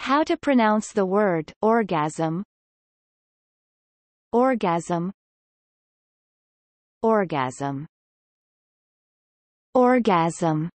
How to pronounce the word orgasm orgasm orgasm orgasm